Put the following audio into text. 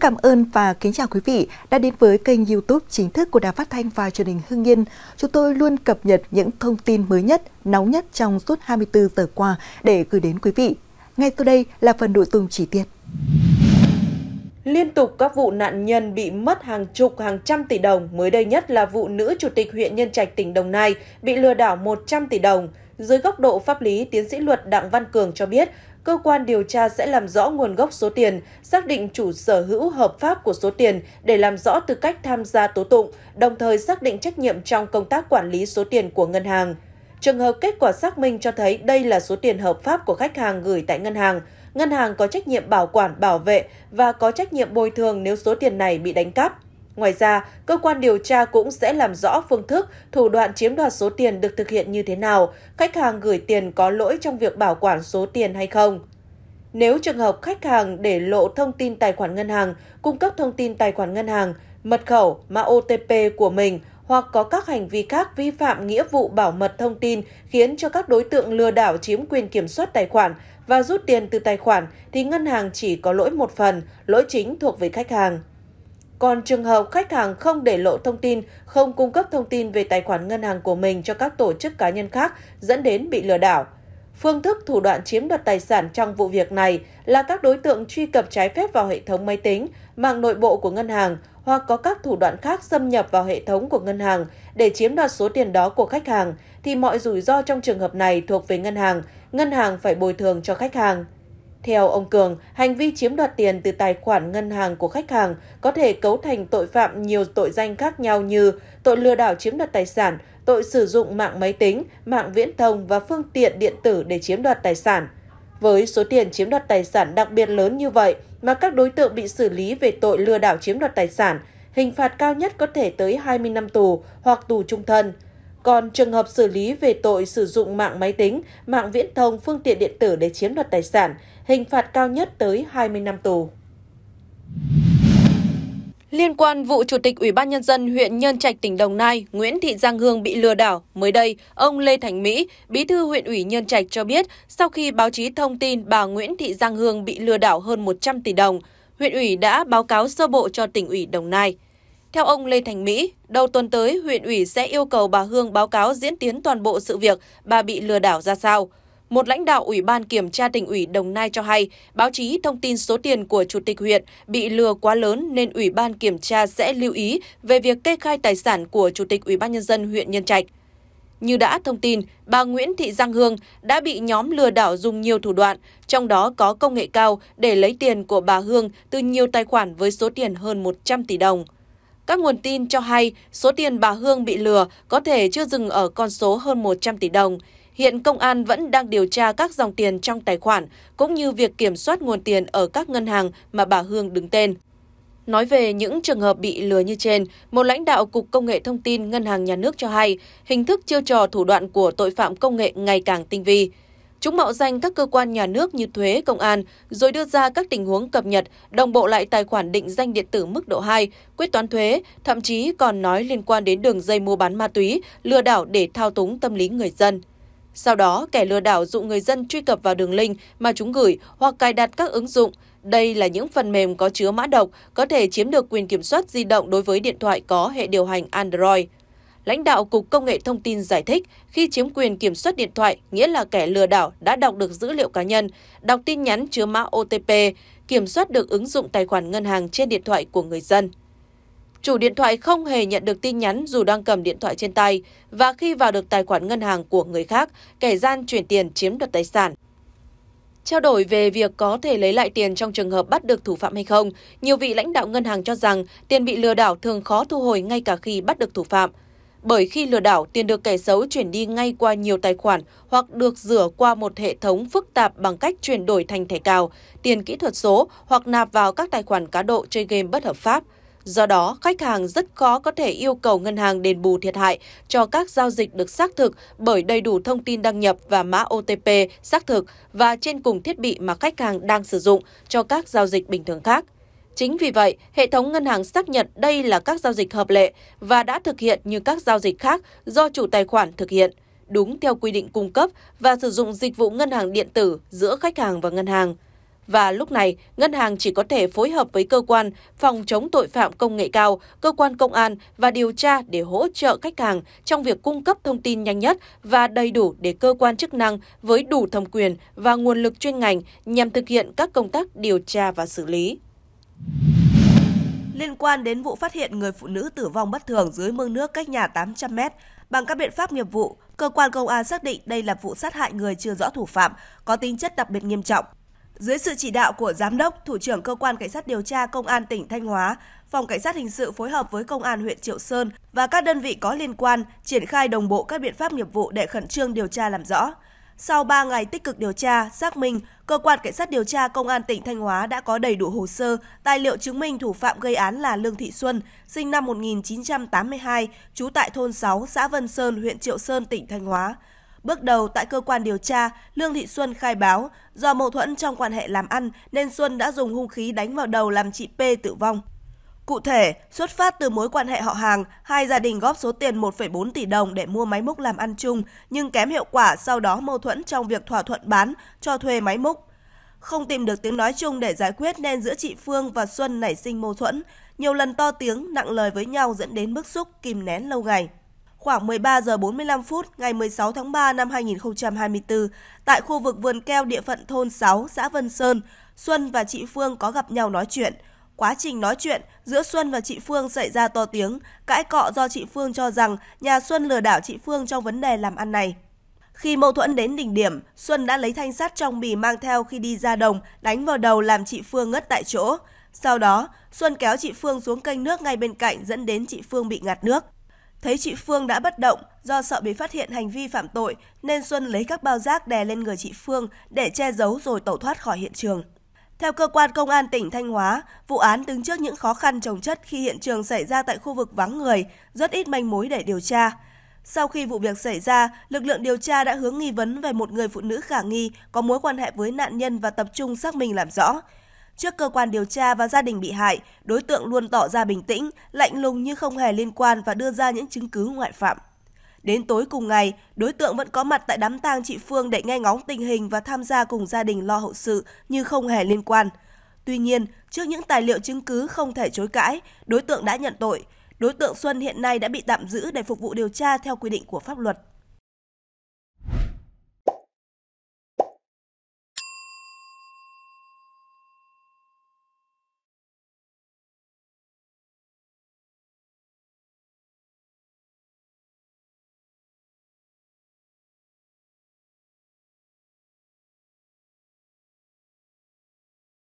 cảm ơn và kính chào quý vị đã đến với kênh YouTube chính thức của Đài Phát thanh và Truyền hình Hưng Yên. Chúng tôi luôn cập nhật những thông tin mới nhất, nóng nhất trong suốt 24 giờ qua để gửi đến quý vị. Ngay sau đây là phần nội dung chi tiết. Liên tục các vụ nạn nhân bị mất hàng chục, hàng trăm tỷ đồng, mới đây nhất là vụ nữ chủ tịch huyện Nhân Trạch tỉnh Đồng Nai bị lừa đảo 100 tỷ đồng. Dưới góc độ pháp lý, tiến sĩ luật Đặng Văn Cường cho biết, cơ quan điều tra sẽ làm rõ nguồn gốc số tiền, xác định chủ sở hữu hợp pháp của số tiền để làm rõ tư cách tham gia tố tụng, đồng thời xác định trách nhiệm trong công tác quản lý số tiền của ngân hàng. Trường hợp kết quả xác minh cho thấy đây là số tiền hợp pháp của khách hàng gửi tại ngân hàng, ngân hàng có trách nhiệm bảo quản, bảo vệ và có trách nhiệm bồi thường nếu số tiền này bị đánh cắp. Ngoài ra, cơ quan điều tra cũng sẽ làm rõ phương thức, thủ đoạn chiếm đoạt số tiền được thực hiện như thế nào, khách hàng gửi tiền có lỗi trong việc bảo quản số tiền hay không. Nếu trường hợp khách hàng để lộ thông tin tài khoản ngân hàng, cung cấp thông tin tài khoản ngân hàng, mật khẩu, mã OTP của mình hoặc có các hành vi khác vi phạm nghĩa vụ bảo mật thông tin khiến cho các đối tượng lừa đảo chiếm quyền kiểm soát tài khoản và rút tiền từ tài khoản thì ngân hàng chỉ có lỗi một phần, lỗi chính thuộc về khách hàng. Còn trường hợp khách hàng không để lộ thông tin, không cung cấp thông tin về tài khoản ngân hàng của mình cho các tổ chức cá nhân khác dẫn đến bị lừa đảo. Phương thức thủ đoạn chiếm đoạt tài sản trong vụ việc này là các đối tượng truy cập trái phép vào hệ thống máy tính, mạng nội bộ của ngân hàng hoặc có các thủ đoạn khác xâm nhập vào hệ thống của ngân hàng để chiếm đoạt số tiền đó của khách hàng thì mọi rủi ro trong trường hợp này thuộc về ngân hàng, ngân hàng phải bồi thường cho khách hàng. Theo ông Cường, hành vi chiếm đoạt tiền từ tài khoản ngân hàng của khách hàng có thể cấu thành tội phạm nhiều tội danh khác nhau như tội lừa đảo chiếm đoạt tài sản, tội sử dụng mạng máy tính, mạng viễn thông và phương tiện điện tử để chiếm đoạt tài sản. Với số tiền chiếm đoạt tài sản đặc biệt lớn như vậy mà các đối tượng bị xử lý về tội lừa đảo chiếm đoạt tài sản, hình phạt cao nhất có thể tới 20 năm tù hoặc tù trung thân. Còn trường hợp xử lý về tội sử dụng mạng máy tính, mạng viễn thông, phương tiện điện tử để chiếm đoạt tài sản, hình phạt cao nhất tới 20 năm tù. Liên quan vụ Chủ tịch Ủy ban Nhân dân huyện Nhân Trạch, tỉnh Đồng Nai, Nguyễn Thị Giang Hương bị lừa đảo, mới đây, ông Lê Thành Mỹ, bí thư huyện ủy Nhân Trạch cho biết, sau khi báo chí thông tin bà Nguyễn Thị Giang Hương bị lừa đảo hơn 100 tỷ đồng, huyện ủy đã báo cáo sơ bộ cho tỉnh ủy Đồng Nai. Theo ông Lê Thành Mỹ, đầu tuần tới huyện ủy sẽ yêu cầu bà Hương báo cáo diễn tiến toàn bộ sự việc bà bị lừa đảo ra sao. Một lãnh đạo Ủy ban Kiểm tra tỉnh ủy Đồng Nai cho hay, báo chí thông tin số tiền của Chủ tịch huyện bị lừa quá lớn nên Ủy ban Kiểm tra sẽ lưu ý về việc kê khai tài sản của Chủ tịch Ủy ban Nhân dân huyện Nhân Trạch. Như đã thông tin, bà Nguyễn Thị Giang Hương đã bị nhóm lừa đảo dùng nhiều thủ đoạn, trong đó có công nghệ cao để lấy tiền của bà Hương từ nhiều tài khoản với số tiền hơn 100 tỷ đồng. Các nguồn tin cho hay số tiền bà Hương bị lừa có thể chưa dừng ở con số hơn 100 tỷ đồng. Hiện công an vẫn đang điều tra các dòng tiền trong tài khoản cũng như việc kiểm soát nguồn tiền ở các ngân hàng mà bà Hương đứng tên. Nói về những trường hợp bị lừa như trên, một lãnh đạo Cục Công nghệ Thông tin Ngân hàng Nhà nước cho hay, hình thức chiêu trò thủ đoạn của tội phạm công nghệ ngày càng tinh vi. Chúng mạo danh các cơ quan nhà nước như thuế, công an, rồi đưa ra các tình huống cập nhật, đồng bộ lại tài khoản định danh điện tử mức độ 2, quyết toán thuế, thậm chí còn nói liên quan đến đường dây mua bán ma túy, lừa đảo để thao túng tâm lý người dân. Sau đó, kẻ lừa đảo dụ người dân truy cập vào đường link mà chúng gửi hoặc cài đặt các ứng dụng. Đây là những phần mềm có chứa mã độc, có thể chiếm được quyền kiểm soát di động đối với điện thoại có hệ điều hành Android. Lãnh đạo Cục Công nghệ Thông tin giải thích, khi chiếm quyền kiểm soát điện thoại, nghĩa là kẻ lừa đảo đã đọc được dữ liệu cá nhân, đọc tin nhắn chứa mã OTP, kiểm soát được ứng dụng tài khoản ngân hàng trên điện thoại của người dân. Chủ điện thoại không hề nhận được tin nhắn dù đang cầm điện thoại trên tay, và khi vào được tài khoản ngân hàng của người khác, kẻ gian chuyển tiền chiếm đoạt tài sản. Trao đổi về việc có thể lấy lại tiền trong trường hợp bắt được thủ phạm hay không, nhiều vị lãnh đạo ngân hàng cho rằng tiền bị lừa đảo thường khó thu hồi ngay cả khi bắt được thủ phạm. Bởi khi lừa đảo, tiền được kẻ xấu chuyển đi ngay qua nhiều tài khoản hoặc được rửa qua một hệ thống phức tạp bằng cách chuyển đổi thành thẻ cào, tiền kỹ thuật số hoặc nạp vào các tài khoản cá độ chơi game bất hợp pháp. Do đó, khách hàng rất khó có thể yêu cầu ngân hàng đền bù thiệt hại cho các giao dịch được xác thực bởi đầy đủ thông tin đăng nhập và mã OTP xác thực và trên cùng thiết bị mà khách hàng đang sử dụng cho các giao dịch bình thường khác. Chính vì vậy, hệ thống ngân hàng xác nhận đây là các giao dịch hợp lệ và đã thực hiện như các giao dịch khác do chủ tài khoản thực hiện, đúng theo quy định cung cấp và sử dụng dịch vụ ngân hàng điện tử giữa khách hàng và ngân hàng. Và lúc này, ngân hàng chỉ có thể phối hợp với cơ quan phòng chống tội phạm công nghệ cao, cơ quan công an và điều tra để hỗ trợ khách hàng trong việc cung cấp thông tin nhanh nhất và đầy đủ để cơ quan chức năng với đủ thẩm quyền và nguồn lực chuyên ngành nhằm thực hiện các công tác điều tra và xử lý. Liên quan đến vụ phát hiện người phụ nữ tử vong bất thường dưới mương nước cách nhà 800 mét, bằng các biện pháp nghiệp vụ, cơ quan công an xác định đây là vụ sát hại người chưa rõ thủ phạm, có tính chất đặc biệt nghiêm trọng. Dưới sự chỉ đạo của Giám đốc, Thủ trưởng Cơ quan Cảnh sát điều tra Công an tỉnh Thanh Hóa, Phòng Cảnh sát Hình sự phối hợp với Công an huyện Triệu Sơn và các đơn vị có liên quan triển khai đồng bộ các biện pháp nghiệp vụ để khẩn trương điều tra làm rõ. Sau 3 ngày tích cực điều tra, xác minh, cơ quan cảnh sát điều tra công an tỉnh Thanh Hóa đã có đầy đủ hồ sơ, tài liệu chứng minh thủ phạm gây án là Lương Thị Xuân, sinh năm 1982, trú tại thôn 6, xã Vân Sơn, huyện Triệu Sơn, tỉnh Thanh Hóa. Bước đầu tại cơ quan điều tra, Lương Thị Xuân khai báo do mâu thuẫn trong quan hệ làm ăn nên Xuân đã dùng hung khí đánh vào đầu làm chị P tử vong. Cụ thể, xuất phát từ mối quan hệ họ hàng, hai gia đình góp số tiền 1,4 tỷ đồng để mua máy múc làm ăn chung, nhưng kém hiệu quả sau đó mâu thuẫn trong việc thỏa thuận bán, cho thuê máy múc. Không tìm được tiếng nói chung để giải quyết nên giữa chị Phương và Xuân nảy sinh mâu thuẫn, nhiều lần to tiếng, nặng lời với nhau dẫn đến bức xúc, kìm nén lâu ngày. Khoảng 13 giờ 45 phút ngày 16 tháng 3 năm 2024, tại khu vực vườn keo địa phận thôn 6, xã Vân Sơn, Xuân và chị Phương có gặp nhau nói chuyện – Quá trình nói chuyện giữa Xuân và chị Phương xảy ra to tiếng, cãi cọ do chị Phương cho rằng nhà Xuân lừa đảo chị Phương trong vấn đề làm ăn này. Khi mâu thuẫn đến đỉnh điểm, Xuân đã lấy thanh sắt trong bì mang theo khi đi ra đồng, đánh vào đầu làm chị Phương ngất tại chỗ. Sau đó, Xuân kéo chị Phương xuống kênh nước ngay bên cạnh dẫn đến chị Phương bị ngạt nước. Thấy chị Phương đã bất động do sợ bị phát hiện hành vi phạm tội nên Xuân lấy các bao rác đè lên người chị Phương để che giấu rồi tẩu thoát khỏi hiện trường. Theo cơ quan công an tỉnh Thanh Hóa, vụ án đứng trước những khó khăn trồng chất khi hiện trường xảy ra tại khu vực vắng người, rất ít manh mối để điều tra. Sau khi vụ việc xảy ra, lực lượng điều tra đã hướng nghi vấn về một người phụ nữ khả nghi có mối quan hệ với nạn nhân và tập trung xác minh làm rõ. Trước cơ quan điều tra và gia đình bị hại, đối tượng luôn tỏ ra bình tĩnh, lạnh lùng như không hề liên quan và đưa ra những chứng cứ ngoại phạm. Đến tối cùng ngày, đối tượng vẫn có mặt tại đám tang chị Phương để nghe ngóng tình hình và tham gia cùng gia đình lo hậu sự như không hề liên quan. Tuy nhiên, trước những tài liệu chứng cứ không thể chối cãi, đối tượng đã nhận tội. Đối tượng Xuân hiện nay đã bị tạm giữ để phục vụ điều tra theo quy định của pháp luật.